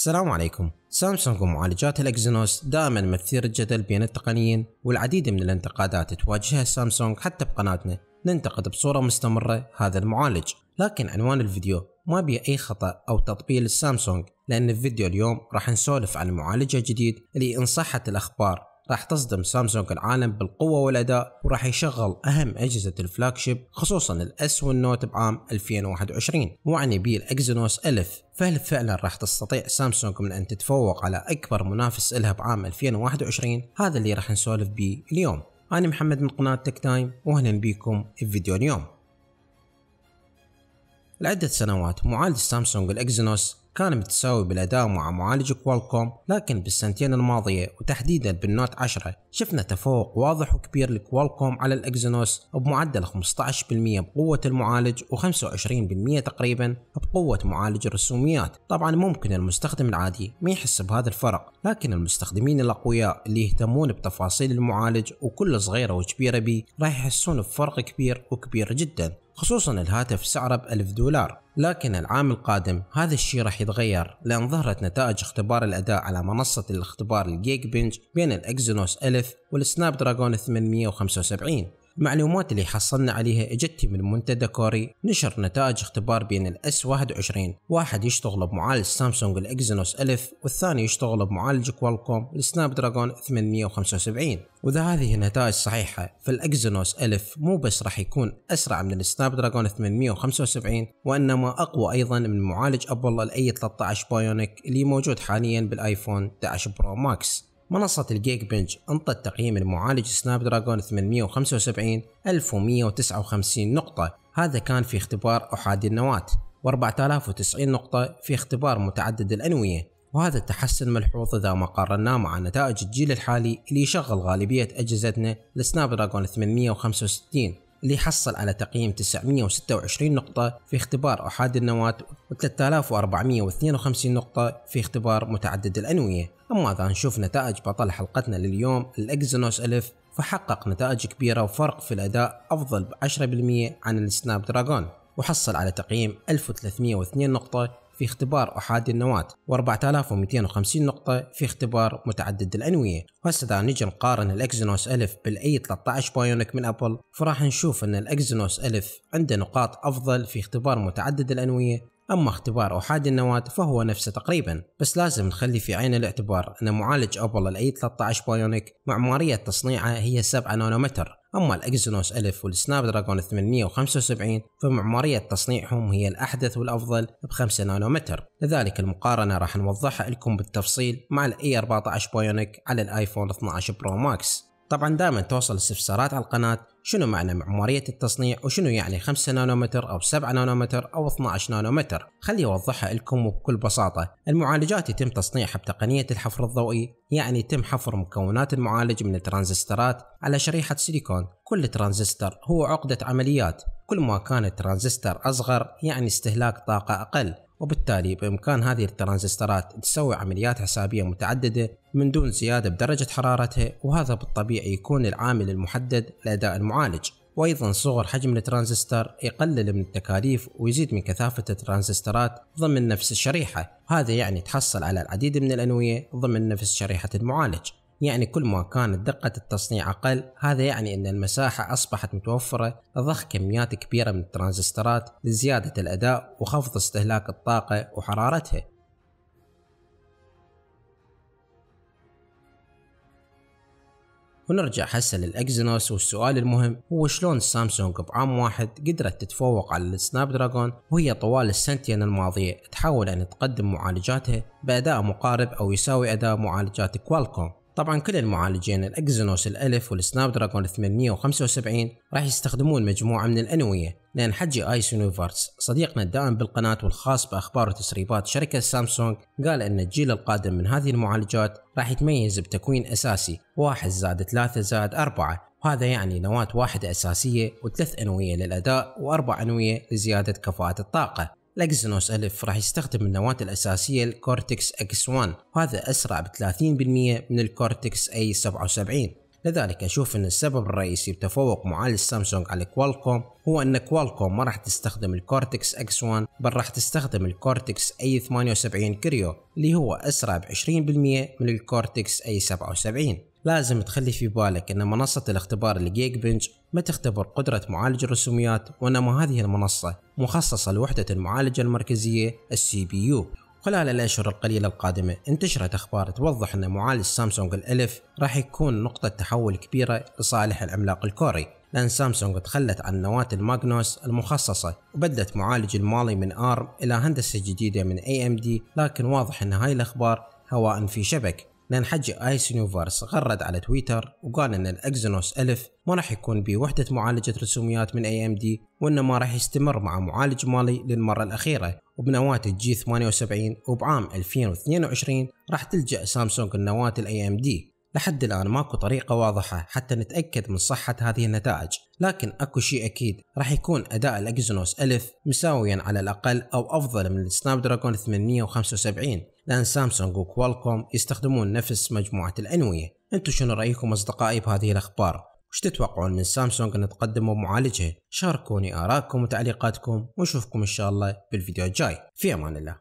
السلام عليكم سامسونج ومعالجات الاكزينوس دائما مثير الجدل بين التقنيين والعديد من الانتقادات تواجهها سامسونج حتى بقناتنا ننتقد بصورة مستمرة هذا المعالج لكن عنوان الفيديو ما بي أي خطأ أو تطبيل السامسونج لأن الفيديو اليوم راح نسولف عن معالجة جديد اللي إن صحت الأخبار راح تصدم سامسونج العالم بالقوة والأداء وراح يشغل أهم أجهزة شيب خصوصا الأس والنوت بعام 2021 وعن يبيل إكزينوس 1000 فهل فعلا راح تستطيع سامسونج من أن تتفوق على أكبر منافس لها بعام 2021 هذا اللي راح نسولف به اليوم أنا محمد من قناة تك تايم وأهلا بكم في فيديو اليوم لعدة سنوات معالج سامسونج الإكزينوس كان متساوي بالأداء مع معالج كوالكوم لكن بالسنتين الماضية وتحديدا بالنوت 10 شفنا تفوق واضح وكبير لكوالكوم على الإكزينوس بمعدل 15% بقوة المعالج و25% تقريبا بقوة معالج الرسوميات طبعا ممكن المستخدم العادي ما يحس بهذا الفرق لكن المستخدمين الأقوياء اللي يهتمون بتفاصيل المعالج وكل صغيرة وكبيرة بيه راح يحسون بفرق كبير وكبير جدا خصوصا الهاتف سعره ب 1000 دولار لكن العام القادم هذا الشيء راح يتغير لأن ظهرت نتائج اختبار الأداء على منصة الاختبار الجيك بنج بين الإكزينوس 1000 والسناب دراجون 875 المعلومات اللي حصلنا عليها اجت من منتدى كوري نشر نتائج اختبار بين الاس 21 واحد يشتغل بمعالج سامسونج الاكزينوس 1000 والثاني يشتغل بمعالج كوالكوم السناب دراجون 875 واذا هذه النتائج صحيحة فالاكزينوس 1000 مو بس راح يكون اسرع من السناب دراجون 875 وانما اقوى ايضا من معالج ابل الاي 13 بايونيك اللي موجود حاليا بالايفون 11 برو ماكس منصة الجيك بنش أنطت تقييم المعالج سناب دراجون 875 1159 نقطة هذا كان في اختبار أحادي النواة و4090 نقطة في اختبار متعدد الأنوية وهذا التحسن ملحوظ إذا ما قارناه مع نتائج الجيل الحالي اللي يشغل غالبية أجهزتنا لسناب دراجون 865 اللي حصل على تقييم 926 نقطة في اختبار أحاد النواة و3452 نقطة في اختبار متعدد الأنوية أما إذا نشوف نتائج بطل حلقتنا لليوم الإكزينوس ألف فحقق نتائج كبيرة وفرق في الأداء أفضل ب 10% عن السناب دراجون وحصل على تقييم 1302 نقطة في اختبار أحادي النواة و4250 نقطة في اختبار متعدد الأنوية وهسا إذا نجي نقارن الإكزينوس ألف بالأي 13 بايونيك من أبل فراح نشوف أن الإكزينوس ألف عنده نقاط أفضل في اختبار متعدد الأنوية أما اختبار أحادي النواة فهو نفسه تقريبا بس لازم نخلي في عين الاعتبار أن معالج أبل الأي 13 بايونيك معمارية تصنيعه هي 7 نانومتر أما الأكسنوس 1000 والسناب دراجون 875 فمعمارية تصنيعهم هي الأحدث والأفضل ب 5 نانومتر لذلك المقارنة راح نوضحها لكم بالتفصيل مع الـ a 14 بايونيك على الايفون 12 برو ماكس طبعا دائما توصل استفسارات على القناة شنو معنى معمارية التصنيع وشنو يعني 5 نانومتر أو 7 نانومتر أو 12 نانومتر خلي أوضحها لكم وبكل بساطة المعالجات يتم تصنيعها بتقنية الحفر الضوئي يعني يتم حفر مكونات المعالج من الترانزسترات على شريحة سيليكون كل ترانزستر هو عقدة عمليات كل ما كان الترانزستر أصغر يعني استهلاك طاقة أقل وبالتالي بإمكان هذه الترانزسترات تسوي عمليات حسابية متعددة من دون زيادة بدرجة حرارتها وهذا بالطبيعي يكون العامل المحدد لأداء المعالج وأيضا صغر حجم الترانزستر يقلل من التكاليف ويزيد من كثافة الترانزسترات ضمن نفس الشريحة هذا يعني تحصل على العديد من الأنوية ضمن نفس شريحة المعالج يعني كل ما كانت دقة التصنيع أقل هذا يعني أن المساحة أصبحت متوفرة لضخ كميات كبيرة من الترانزستورات لزيادة الأداء وخفض استهلاك الطاقة وحرارتها ونرجع هسه للاكزينوس والسؤال المهم هو شلون سامسونج بعام واحد قدرت تتفوق على السناب دراجون وهي طوال السنتين الماضية تحاول ان تقدم معالجاتها باداء مقارب او يساوي اداء معالجات كوالكوم طبعا كل المعالجين الاكزينوس الالف والسناب دراجون 875 راح يستخدمون مجموعة من الأنوية لأن حجي آيس يونيفرس صديقنا الدائم بالقناة والخاص بأخبار وتسريبات شركة سامسونج قال أن الجيل القادم من هذه المعالجات راح يتميز بتكوين أساسي واحد زائد ثلاثة زائد أربعة وهذا يعني نواة واحدة أساسية وثلاث أنوية للأداء وأربع أنوية لزيادة كفاءة الطاقة الاكسنوس ألف راح يستخدم النواة الأساسية الكورتكس اكس 1 وهذا أسرع ب 30% من الكورتكس اي 77 لذلك أشوف أن السبب الرئيسي بتفوق معالج سامسونج على كوالكوم هو أن كوالكوم ما راح تستخدم الكورتكس اكس 1 بل راح تستخدم الكورتكس اي 78 كريو اللي هو أسرع ب 20% من الكورتكس اي 77 لازم تخلي في بالك أن منصة الاختبار الجيك بنش ما تختبر قدرة معالج الرسوميات وإنما هذه المنصة مخصصة لوحدة المعالجة المركزية السي بي يو خلال الأشهر القليلة القادمة انتشرت أخبار توضح أن معالج سامسونج الألف راح يكون نقطة تحول كبيرة لصالح العملاق الكوري لأن سامسونج تخلت عن نواة الماغنوس المخصصة وبدلت معالج المالي من آرم إلى هندسة جديدة من أي أم دي لكن واضح أن هاي الأخبار هواء في شبك لأن حجي آيس يونيفرس غرد على تويتر وقال أن الأكزينوس الف ما راح يكون بوحدة معالجة رسوميات من أي أم دي وأنه ما راح يستمر مع معالج مالي للمرة الأخيرة وبنواة الجي 78 وبعام 2022 راح تلجأ سامسونج لنواة الأي أم دي لحد الآن ماكو طريقة واضحة حتى نتأكد من صحة هذه النتائج لكن أكو شيء أكيد راح يكون أداء الأكزينوس الف مساويا على الأقل أو أفضل من السناب دراجون 875 لأن سامسونج وكوالكوم يستخدمون نفس مجموعة الأنوية أنتم شنو رأيكم أصدقائي بهذه الأخبار وش تتوقعون من سامسونج أن تقدموا معالجه شاركوني ارائكم وتعليقاتكم ونشوفكم إن شاء الله بالفيديو الجاي في أمان الله